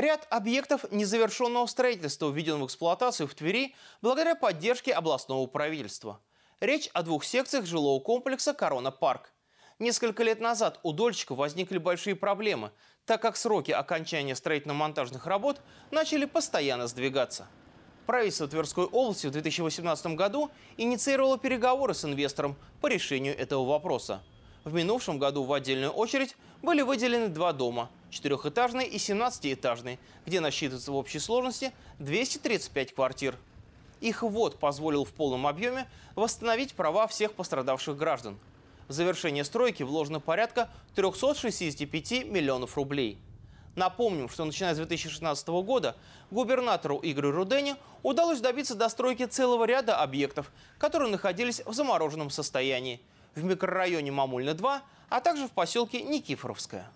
Ряд объектов незавершенного строительства введен в эксплуатацию в Твери благодаря поддержке областного правительства. Речь о двух секциях жилого комплекса «Корона Парк». Несколько лет назад у дольщиков возникли большие проблемы, так как сроки окончания строительно-монтажных работ начали постоянно сдвигаться. Правительство Тверской области в 2018 году инициировало переговоры с инвестором по решению этого вопроса. В минувшем году в отдельную очередь были выделены два дома – четырехэтажный и семнадцатиэтажный, где насчитывается в общей сложности 235 квартир. Их ввод позволил в полном объеме восстановить права всех пострадавших граждан. В завершение стройки вложено порядка 365 миллионов рублей. Напомним, что начиная с 2016 года губернатору Игорю Рудене удалось добиться достройки целого ряда объектов, которые находились в замороженном состоянии – в микрорайоне Мамульна-2, а также в поселке Никифоровская.